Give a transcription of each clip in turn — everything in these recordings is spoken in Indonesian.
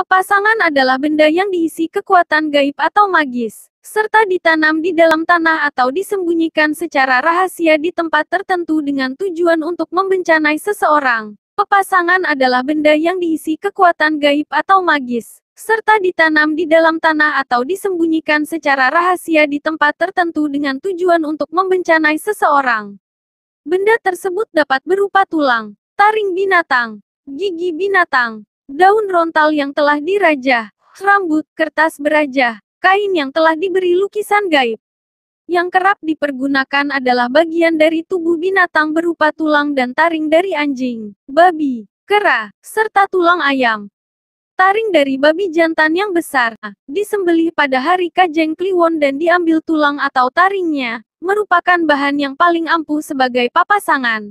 Pepasangan adalah benda yang diisi kekuatan gaib atau magis, serta ditanam di dalam tanah atau disembunyikan secara rahasia di tempat tertentu dengan tujuan untuk membencanai seseorang. Pepasangan adalah benda yang diisi kekuatan gaib atau magis, serta ditanam di dalam tanah atau disembunyikan secara rahasia di tempat tertentu dengan tujuan untuk membencanai seseorang. Benda tersebut dapat berupa tulang, taring binatang, gigi binatang, daun rontal yang telah dirajah, rambut, kertas beraja, kain yang telah diberi lukisan gaib. Yang kerap dipergunakan adalah bagian dari tubuh binatang berupa tulang dan taring dari anjing, babi, kera, serta tulang ayam. Taring dari babi jantan yang besar, disembelih pada hari Kajeng Kliwon dan diambil tulang atau taringnya, merupakan bahan yang paling ampuh sebagai papasangan.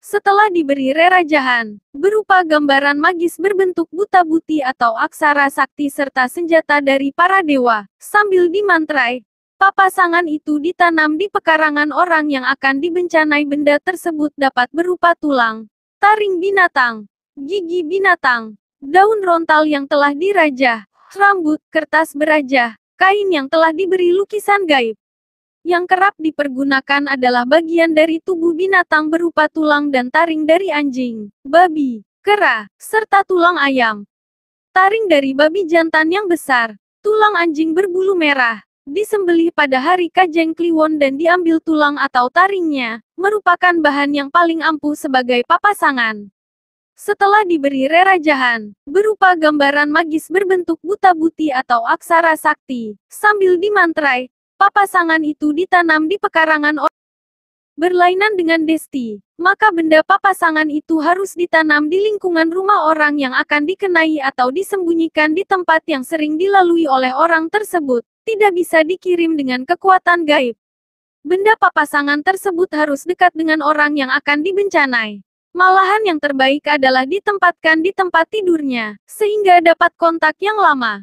Setelah diberi rerajahan, berupa gambaran magis berbentuk buta buti atau aksara sakti serta senjata dari para dewa, sambil dimantrai, papasangan itu ditanam di pekarangan orang yang akan dibencanai benda tersebut dapat berupa tulang, taring binatang, gigi binatang, daun rontal yang telah dirajah, rambut, kertas berajah, kain yang telah diberi lukisan gaib, yang kerap dipergunakan adalah bagian dari tubuh binatang berupa tulang dan taring dari anjing, babi, kera, serta tulang ayam. Taring dari babi jantan yang besar, tulang anjing berbulu merah, disembelih pada hari Kajeng Kliwon dan diambil tulang atau taringnya, merupakan bahan yang paling ampuh sebagai papasangan. Setelah diberi rerajahan, berupa gambaran magis berbentuk buta buti atau aksara sakti, sambil dimantrai, papasangan itu ditanam di pekarangan berlainan dengan Desti, maka benda papasangan itu harus ditanam di lingkungan rumah orang yang akan dikenai atau disembunyikan di tempat yang sering dilalui oleh orang tersebut, tidak bisa dikirim dengan kekuatan gaib. Benda papasangan tersebut harus dekat dengan orang yang akan dibencanai. Malahan yang terbaik adalah ditempatkan di tempat tidurnya, sehingga dapat kontak yang lama.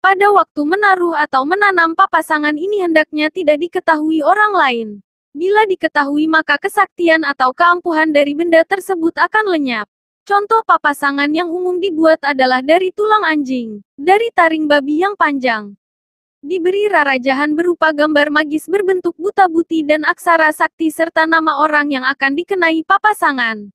Pada waktu menaruh atau menanam papasangan ini hendaknya tidak diketahui orang lain. Bila diketahui maka kesaktian atau keampuhan dari benda tersebut akan lenyap. Contoh papasangan yang umum dibuat adalah dari tulang anjing, dari taring babi yang panjang. Diberi rarajahan berupa gambar magis berbentuk buta-buti dan aksara sakti serta nama orang yang akan dikenai papasangan.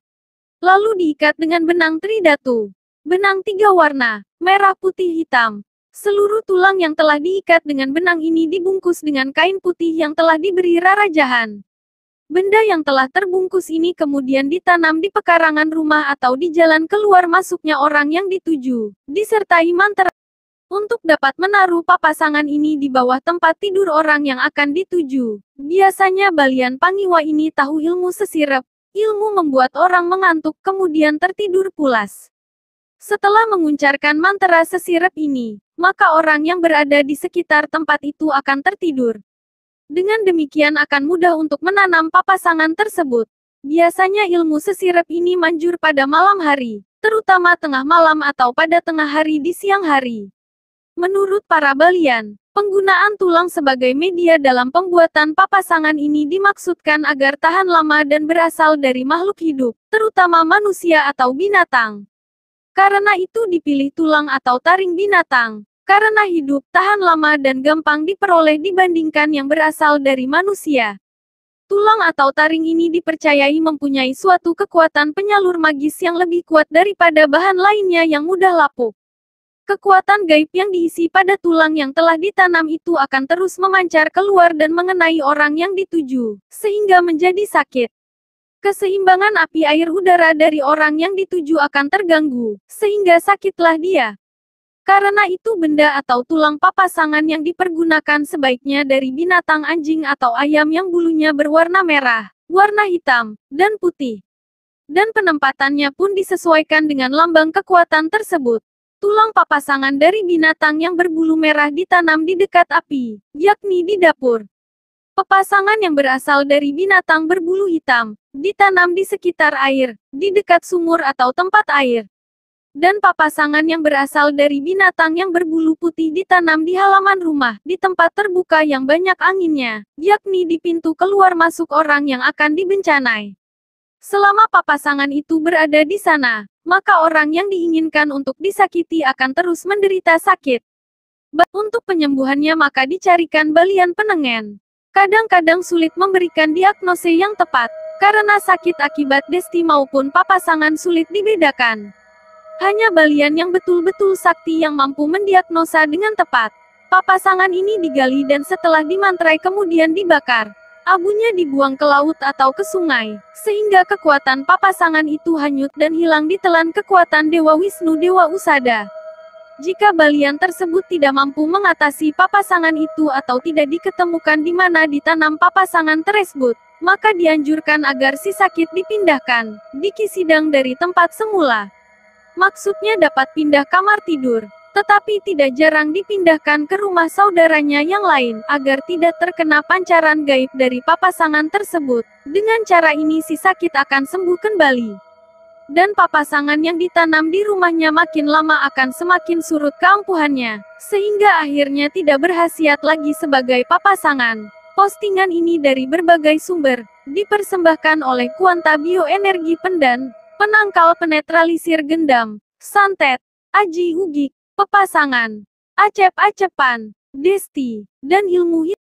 Lalu diikat dengan benang tridatu. Benang tiga warna, merah putih hitam, Seluruh tulang yang telah diikat dengan benang ini dibungkus dengan kain putih yang telah diberi rara jahan. Benda yang telah terbungkus ini kemudian ditanam di pekarangan rumah atau di jalan keluar masuknya orang yang dituju, disertai mantra untuk dapat menaruh papasangan ini di bawah tempat tidur orang yang akan dituju. Biasanya balian pangiwa ini tahu ilmu sesirep, ilmu membuat orang mengantuk kemudian tertidur pulas. Setelah menguncarkan mantra sesirep ini, maka orang yang berada di sekitar tempat itu akan tertidur. Dengan demikian akan mudah untuk menanam papasangan tersebut. Biasanya ilmu sesirep ini manjur pada malam hari, terutama tengah malam atau pada tengah hari di siang hari. Menurut para balian, penggunaan tulang sebagai media dalam pembuatan papasangan ini dimaksudkan agar tahan lama dan berasal dari makhluk hidup, terutama manusia atau binatang. Karena itu dipilih tulang atau taring binatang. Karena hidup tahan lama dan gampang diperoleh dibandingkan yang berasal dari manusia. Tulang atau taring ini dipercayai mempunyai suatu kekuatan penyalur magis yang lebih kuat daripada bahan lainnya yang mudah lapuk. Kekuatan gaib yang diisi pada tulang yang telah ditanam itu akan terus memancar keluar dan mengenai orang yang dituju, sehingga menjadi sakit. Keseimbangan api air udara dari orang yang dituju akan terganggu, sehingga sakitlah dia. Karena itu benda atau tulang papasangan yang dipergunakan sebaiknya dari binatang anjing atau ayam yang bulunya berwarna merah, warna hitam, dan putih. Dan penempatannya pun disesuaikan dengan lambang kekuatan tersebut. Tulang papasangan dari binatang yang berbulu merah ditanam di dekat api, yakni di dapur. Pepasangan yang berasal dari binatang berbulu hitam, ditanam di sekitar air, di dekat sumur atau tempat air. Dan papasangan yang berasal dari binatang yang berbulu putih ditanam di halaman rumah, di tempat terbuka yang banyak anginnya, yakni di pintu keluar masuk orang yang akan dibencanai. Selama papasangan itu berada di sana, maka orang yang diinginkan untuk disakiti akan terus menderita sakit. Untuk penyembuhannya maka dicarikan balian penengen kadang-kadang sulit memberikan diagnose yang tepat, karena sakit akibat desti maupun papasangan sulit dibedakan. Hanya balian yang betul-betul sakti yang mampu mendiagnosa dengan tepat. Papasangan ini digali dan setelah dimantrai kemudian dibakar. Abunya dibuang ke laut atau ke sungai, sehingga kekuatan papasangan itu hanyut dan hilang ditelan kekuatan Dewa Wisnu Dewa Usada. Jika balian tersebut tidak mampu mengatasi papasangan itu atau tidak diketemukan di mana ditanam papasangan tersebut, maka dianjurkan agar si sakit dipindahkan, dikisidang dari tempat semula. Maksudnya dapat pindah kamar tidur, tetapi tidak jarang dipindahkan ke rumah saudaranya yang lain agar tidak terkena pancaran gaib dari papasangan tersebut. Dengan cara ini si sakit akan sembuh kembali dan papasangan yang ditanam di rumahnya makin lama akan semakin surut keampuhannya, sehingga akhirnya tidak berhasiat lagi sebagai papasangan. Postingan ini dari berbagai sumber, dipersembahkan oleh Kuanta Bioenergi Pendan, Penangkal Penetralisir Gendam, Santet, Aji Ugi, Pepasangan, Acep-Acepan, Desti, dan Ilmu